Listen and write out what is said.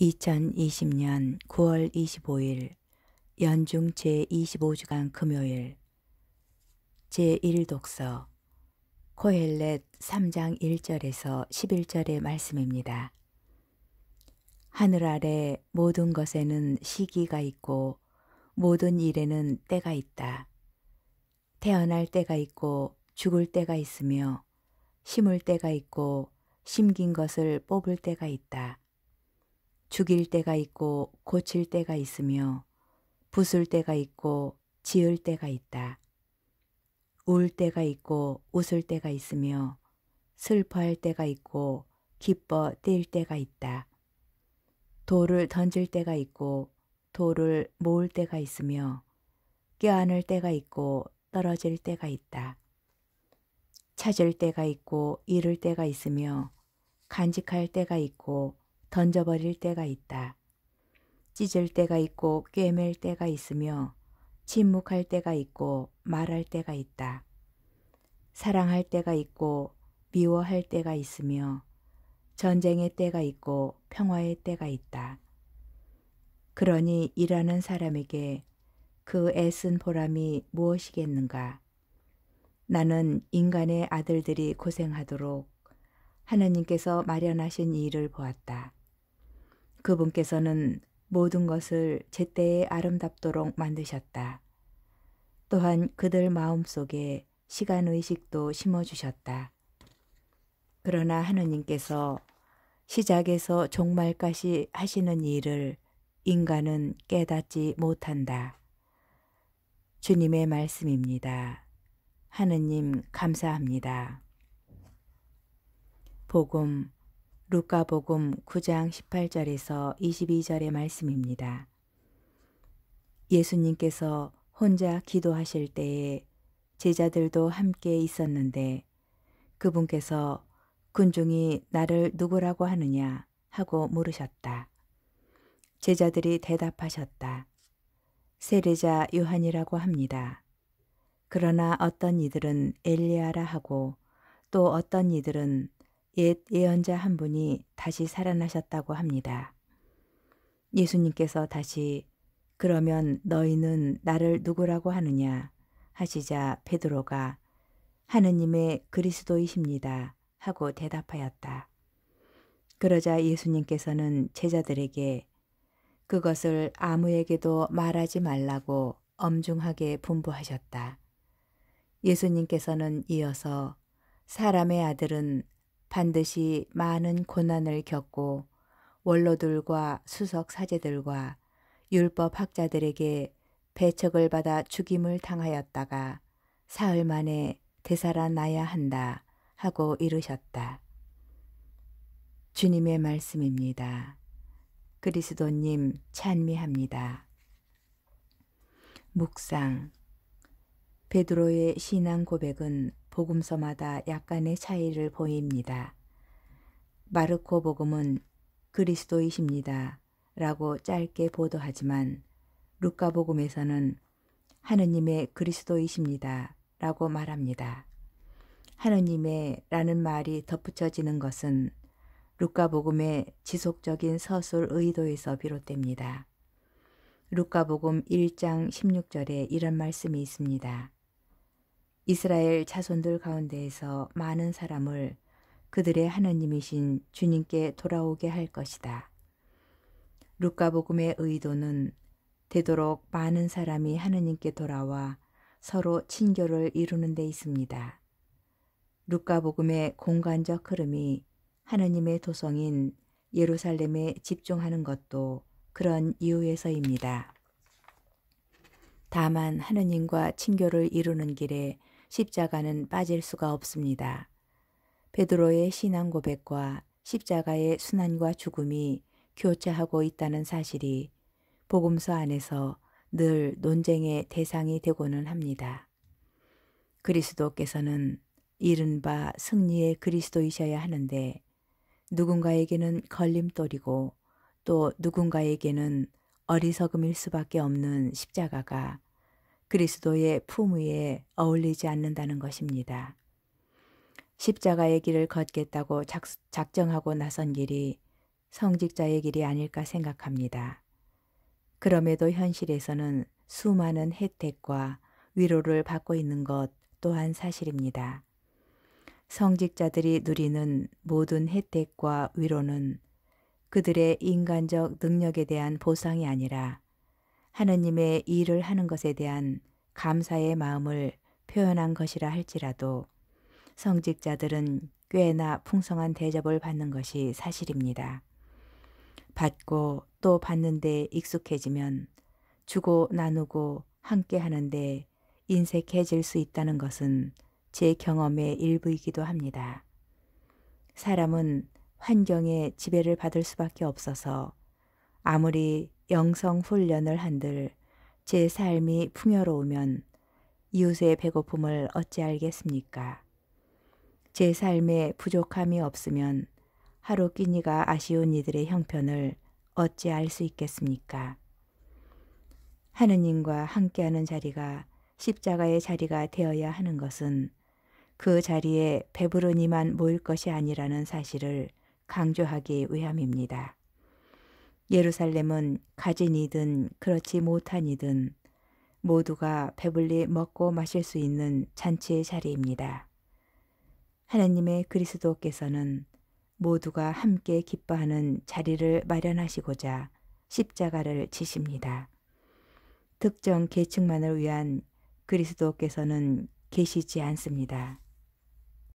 2020년 9월 25일 연중 제25주간 금요일 제1독서 코헬렛 3장 1절에서 11절의 말씀입니다. 하늘 아래 모든 것에는 시기가 있고 모든 일에는 때가 있다. 태어날 때가 있고 죽을 때가 있으며 심을 때가 있고 심긴 것을 뽑을 때가 있다. 죽일 때가 있고 고칠 때가 있으며 부술 때가 있고 지을 때가 있다. 울 때가 있고 웃을 때가 있으며 슬퍼할 때가 있고 기뻐 뛸 때가 있다. 돌을 던질 때가 있고 돌을 모을 때가 있으며 껴안을 때가 있고 떨어질 때가 있다. 찾을 때가 있고 잃을 때가 있으며 간직할 때가 있고 던져버릴 때가 있다. 찢을 때가 있고 꿰맬 때가 있으며 침묵할 때가 있고 말할 때가 있다. 사랑할 때가 있고 미워할 때가 있으며 전쟁의 때가 있고 평화의 때가 있다. 그러니 일하는 사람에게 그 애쓴 보람이 무엇이겠는가? 나는 인간의 아들들이 고생하도록 하느님께서 마련하신 일을 보았다. 그분께서는 모든 것을 제때에 아름답도록 만드셨다. 또한 그들 마음속에 시간의식도 심어주셨다. 그러나 하느님께서 시작에서 종말까지 하시는 일을 인간은 깨닫지 못한다. 주님의 말씀입니다. 하느님 감사합니다. 복음 루카복음 9장 18절에서 22절의 말씀입니다. 예수님께서 혼자 기도하실 때에 제자들도 함께 있었는데 그분께서 군중이 나를 누구라고 하느냐 하고 물으셨다. 제자들이 대답하셨다. 세례자 요한이라고 합니다. 그러나 어떤 이들은 엘리아라 하고 또 어떤 이들은 옛 예언자 한 분이 다시 살아나셨다고 합니다. 예수님께서 다시 그러면 너희는 나를 누구라고 하느냐 하시자 베드로가 하느님의 그리스도이십니다 하고 대답하였다. 그러자 예수님께서는 제자들에게 그것을 아무에게도 말하지 말라고 엄중하게 분부하셨다. 예수님께서는 이어서 사람의 아들은 반드시 많은 고난을 겪고 원로들과 수석 사제들과 율법 학자들에게 배척을 받아 죽임을 당하였다가 사흘 만에 되살아나야 한다 하고 이르셨다. 주님의 말씀입니다. 그리스도님 찬미합니다. 묵상 베드로의 신앙 고백은 복음서마다 약간의 차이를 보입니다. 마르코 복음은 그리스도이십니다. 라고 짧게 보도하지만 루카 복음에서는 하느님의 그리스도이십니다. 라고 말합니다. 하느님의 라는 말이 덧붙여지는 것은 루카 복음의 지속적인 서술 의도에서 비롯됩니다. 루카 복음 1장 16절에 이런 말씀이 있습니다. 이스라엘 자손들 가운데에서 많은 사람을 그들의 하느님이신 주님께 돌아오게 할 것이다. 루카복음의 의도는 되도록 많은 사람이 하느님께 돌아와 서로 친교를 이루는 데 있습니다. 루카복음의 공간적 흐름이 하느님의 도성인 예루살렘에 집중하는 것도 그런 이유에서입니다. 다만 하느님과 친교를 이루는 길에 십자가는 빠질 수가 없습니다. 베드로의 신앙 고백과 십자가의 순환과 죽음이 교차하고 있다는 사실이 복음서 안에서 늘 논쟁의 대상이 되고는 합니다. 그리스도께서는 이른바 승리의 그리스도이셔야 하는데 누군가에게는 걸림돌이고 또 누군가에게는 어리석음일 수밖에 없는 십자가가 그리스도의 품위에 어울리지 않는다는 것입니다. 십자가의 길을 걷겠다고 작, 작정하고 나선 길이 성직자의 길이 아닐까 생각합니다. 그럼에도 현실에서는 수많은 혜택과 위로를 받고 있는 것 또한 사실입니다. 성직자들이 누리는 모든 혜택과 위로는 그들의 인간적 능력에 대한 보상이 아니라 하느님의 일을 하는 것에 대한 감사의 마음을 표현한 것이라 할지라도 성직자들은 꽤나 풍성한 대접을 받는 것이 사실입니다. 받고 또 받는데 익숙해지면 주고 나누고 함께 하는데 인색해질 수 있다는 것은 제 경험의 일부이기도 합니다. 사람은 환경의 지배를 받을 수밖에 없어서 아무리 영성 훈련을 한들 제 삶이 풍요로우면 이웃의 배고픔을 어찌 알겠습니까? 제 삶에 부족함이 없으면 하루 끼니가 아쉬운 이들의 형편을 어찌 알 수 있겠습니까? 하느님과 함께하는 자리가 십자가의 자리가 되어야 하는 것은 그 자리에 배부르니만 모일 것이 아니라는 사실을 강조하기 위함입니다. 예루살렘은 가진이든 그렇지 못한이든 모두가 배불리 먹고 마실 수 있는 잔치의 자리입니다. 하나님의 그리스도께서는 모두가 함께 기뻐하는 자리를 마련하시고자 십자가를 지십니다. 특정 계층만을 위한 그리스도께서는 계시지 않습니다.